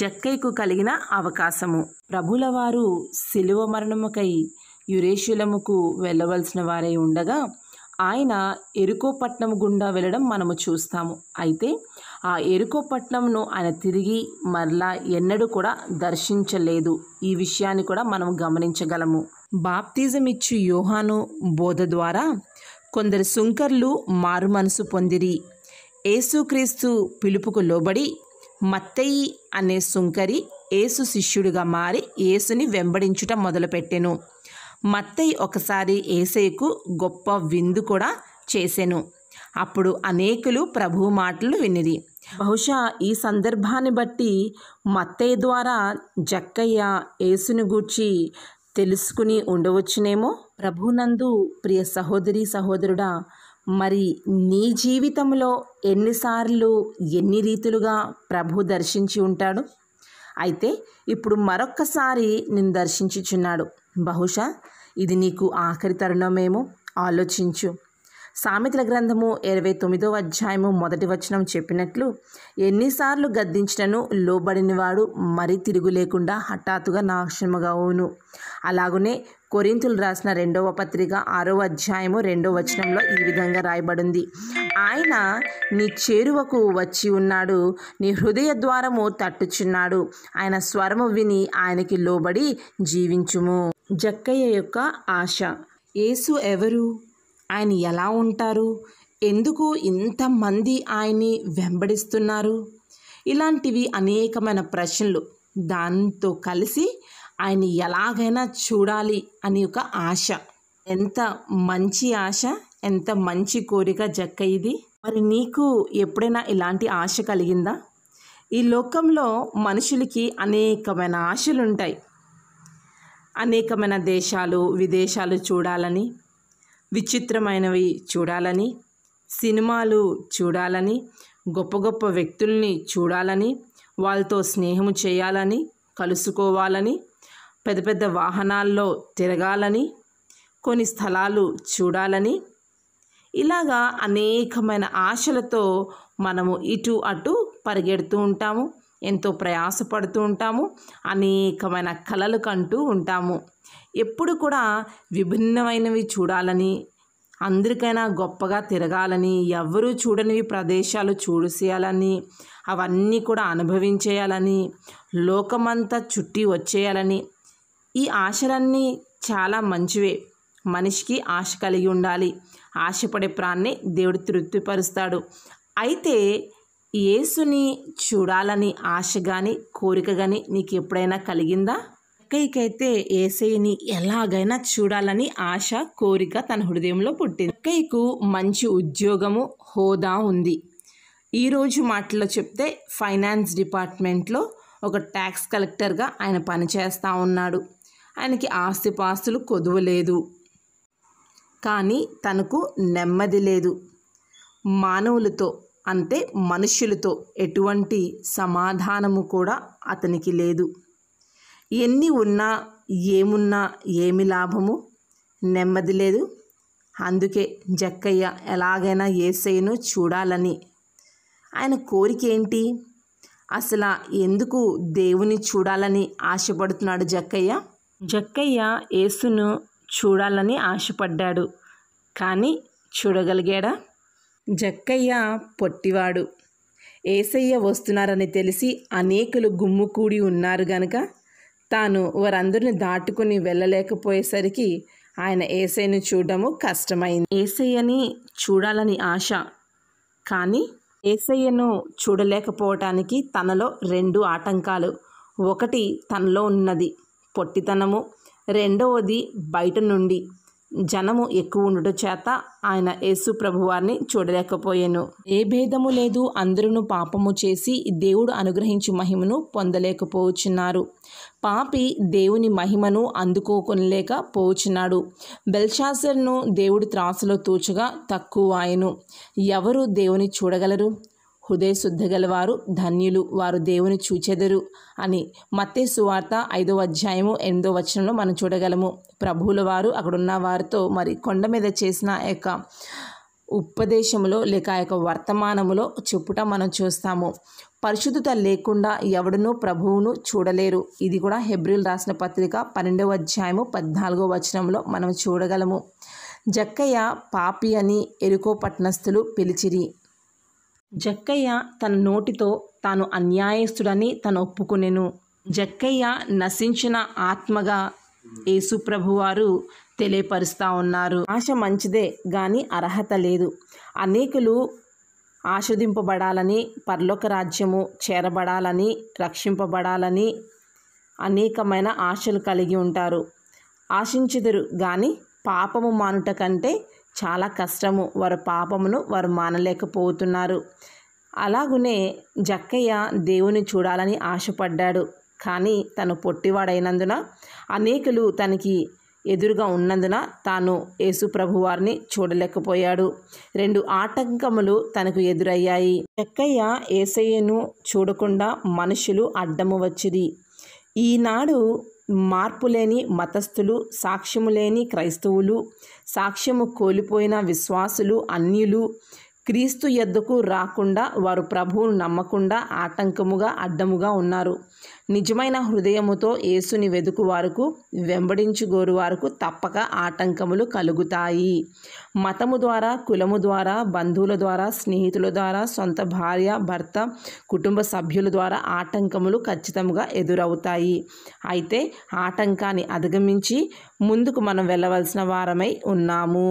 జక్కైకు కలిగిన అవకాశము ప్రభులవారు శిలువ మరణముకై యురేషులముకు వెళ్ళవలసిన వారై ఉండగా ఆయన ఎరుకోపట్నం గుండా వెళ్ళడం మనము చూస్తాము అయితే ఆ ఎరుకోపట్నంను ఆయన తిరిగి మరలా ఎన్నడూ కూడా దర్శించలేదు ఈ విషయాన్ని కూడా మనం గమనించగలము బాప్తిజం ఇచ్చి యోహాను బోధ ద్వారా కొందరు సుంకర్లు మారు మనసు పొందిరి ఏసుక్రీస్తు పిలుపుకు లోబడి మత్తయి అనే సుంకరి ఏసు శిష్యుడిగా మారి ఏసుని వెంబడించుట మొదలుపెట్టెను మత్తయి ఒకసారి ఏసేకు గొప్ప విందు కూడా చేసెను అప్పుడు అనేకులు ప్రభు మాటలు వినిది బహుశా ఈ సందర్భాన్ని బట్టి మత్తయ్య ద్వారా జక్కయ్య ఏసుని గూర్చి తెలుసుకుని ఉండవచ్చునేమో ప్రభునందు ప్రియ సహోదరి సహోదరుడా మరి నీ జీవితంలో ఎన్నిసార్లు ఎన్ని రీతులుగా ప్రభు దర్శించి ఉంటాడు అయితే ఇప్పుడు మరొక్కసారి నిన్ను దర్శించుచున్నాడు బహుశా ఇది నీకు ఆఖరి తరుణమేమో ఆలోచించు సామెతల గ్రంథము ఇరవై తొమ్మిదో అధ్యాయము మొదటి వచనం చెప్పినట్లు ఎన్నిసార్లు గద్దించినను లోబడినవాడు మరీ తిరుగులేకుండా హఠాత్తుగా నాశనమగావును అలాగునే కొరింతులు రాసిన రెండవ పత్రిక ఆరో అధ్యాయము రెండో వచనంలో ఈ విధంగా రాయబడింది ఆయన నీ చేరువకు వచ్చి ఉన్నాడు నీ హృదయ ద్వారము తట్టుచున్నాడు ఆయన స్వరము విని ఆయనకి లోబడి జీవించుము జక్కయ్య యొక్క ఆశ యేసు ఎవరు ఆయన ఎలా ఉంటారు ఎందుకు ఇంతమంది ఆయన్ని వెంబడిస్తున్నారు ఇలాంటివి అనేకమైన ప్రశ్నలు దాంతో కలిసి ఆయన ఎలాగైనా చూడాలి అని ఒక ఆశ ఎంత మంచి ఆశ ఎంత మంచి కోరిక జక్క ఇది మరి నీకు ఎప్పుడైనా ఇలాంటి ఆశ కలిగిందా ఈ లోకంలో మనుషులకి అనేకమైన ఆశలు ఉంటాయి అనేకమైన దేశాలు విదేశాలు చూడాలని విచిత్రమైనవి చూడాలని సినిమాలు చూడాలని గొప్ప గొప్ప వ్యక్తుల్ని చూడాలని వాళ్ళతో స్నేహం చేయాలని కలుసుకోవాలని పెద్ద పెద్ద వాహనాల్లో తిరగాలని కొన్ని స్థలాలు చూడాలని ఇలాగా అనేకమైన ఆశలతో మనము ఇటు అటు పరిగెడుతూ ఉంటాము ఎంతో ప్రయాసపడుతూ ఉంటాము అనేకమైన కళలు కంటూ ఉంటాము ఎప్పుడు కూడా విభిన్నమైనవి చూడాలని అందరికైనా గొప్పగా తిరగాలని ఎవరూ చూడనివి ప్రదేశాలు చూడసేయాలని అవన్నీ కూడా అనుభవించేయాలని లోకమంతా చుట్టి వచ్చేయాలని ఈ ఆశలన్నీ చాలా మంచివే మనిషికి ఆశ కలిగి ఉండాలి ఆశపడే ప్రాణ్ణి దేవుడు తృప్తిపరుస్తాడు అయితే యేసుని చూడాలని ఆశ కానీ కోరిక కానీ నీకు ఎప్పుడైనా కలిగిందా అక్కయ్యకైతే ఏసైని ఎలాగైనా చూడాలని ఆశ కోరిక తన హృదయంలో పుట్టింది అక్కయ్యకు మంచి ఉద్యోగము హోదా ఉంది ఈరోజు మాటల్లో చెప్తే ఫైనాన్స్ డిపార్ట్మెంట్లో ఒక ట్యాక్స్ కలెక్టర్గా ఆయన పనిచేస్తూ ఉన్నాడు ఆయనకి ఆస్తిపాస్తులు కొదువలేదు కానీ తనకు నెమ్మది లేదు మానవులతో అంతే మనుష్యులతో ఎటువంటి సమాధానము కూడా అతనికి లేదు ఎన్ని ఉన్నా ఏమున్నా ఏమి లాభము నెమ్మది లేదు అందుకే జక్కయ్య ఎలాగైనా ఏసైనో చూడాలని ఆయన కోరిక ఏంటి అసలు ఎందుకు దేవుని చూడాలని ఆశపడుతున్నాడు జక్కయ్య జక్కయ్య యేసును చూడాలని ఆశపడ్డాడు కానీ చూడగలిగాడా జక్కయ్య పొట్టివాడు ఏసయ్య వస్తున్నారని తెలిసి అనేకులు గుమ్ముకూడి ఉన్నారు గనక తాను వారందరిని దాటుకుని వెళ్ళలేకపోయేసరికి ఆయన ఏసైను చూడము కష్టమైంది ఏసయ్యని చూడాలని ఆశ కానీ ఏసయ్యను చూడలేకపోవటానికి తనలో రెండు ఆటంకాలు ఒకటి తనలో ఉన్నది పొట్టితనము రెండవది బయట నుండి జనము ఎక్కువ ఉండట చేత ఆయన యేసు ప్రభువారిని చూడలేకపోయాను ఏ భేదము లేదు అందరూ పాపము చేసి దేవుడు అనుగ్రహించు మహిమను పొందలేకపోవచ్చున్నారు పాపి దేవుని మహిమను అందుకోకొనలేకపోవచ్చున్నాడు బెల్షాసర్ను దేవుడు త్రాసులో తూచగా తక్కువ ఆయను ఎవరు దేవుని చూడగలరు హృదయశుద్ధ గలవారు ధన్యులు వారు దేవుని చూచెదరు అని మత్తే సువార్త ఐదో అధ్యాయము ఎనిమిదో వచనంలో మనం చూడగలము ప్రభువుల వారు అక్కడున్న వారితో మరి కొండ మీద చేసిన యొక్క ఉపదేశములో లేక యొక్క వర్తమానములో చెప్పుట మనం చూస్తాము పరిశుద్ధత లేకుండా ఎవడునూ ప్రభువును చూడలేరు ఇది కూడా హెబ్రిల్ రాసిన పత్రిక పన్నెండవ అధ్యాయము పద్నాలుగో వచనంలో మనం చూడగలము జక్కయ్య పాపి అని ఎరుకో పట్నస్థులు పిలిచిరి జక్కయ్య తన నోటితో తాను అన్యాయస్తుడని తను ఒప్పుకునేను జక్కయ్య నశించిన ఆత్మగా యేసుప్రభు వారు తెలియపరుస్తూ ఉన్నారు ఆశ మంచిదే కానీ అర్హత లేదు అనేకులు ఆస్వాదింపబడాలని పర్లోక రాజ్యము చేరబడాలని రక్షింపబడాలని అనేకమైన ఆశలు కలిగి ఉంటారు ఆశించుదురు కానీ పాపము మానుట కంటే చాలా కష్టము వారి పాపమును వారు మానలేకపోతున్నారు అలాగునే జక్కయ్య దేవుని చూడాలని ఆశపడ్డాడు కానీ తను పొట్టివాడైనందున అనేకులు తనకి ఎదురుగా ఉన్నందున తాను యేసు ప్రభువారిని చూడలేకపోయాడు రెండు ఆటంకములు తనకు ఎదురయ్యాయి చక్కయ్య ఏసయ్యను చూడకుండా మనుషులు అడ్డము వచ్చిది ఈనాడు మార్పులేని మతస్థులు సాక్ష్యము లేని క్రైస్తవులు సాక్ష్యము కోల్పోయిన విశ్వాసులు అన్యులు క్రీస్తు ఎద్దకు రాకుండా వారు ప్రభువును నమ్మకుండా ఆటంకముగా అడ్డముగా ఉన్నారు నిజమైన హృదయముతో యేసుని వెదుకు వారకు వెంబడించుగోరు వారకు తప్పక ఆటంకములు కలుగుతాయి మతము ద్వారా కులము ద్వారా బంధువుల ద్వారా స్నేహితుల ద్వారా సొంత భార్య భర్త కుటుంబ సభ్యుల ద్వారా ఆటంకములు ఖచ్చితంగా ఎదురవుతాయి అయితే ఆటంకాన్ని అధిగమించి ముందుకు మనం వెళ్ళవలసిన వారమై ఉన్నాము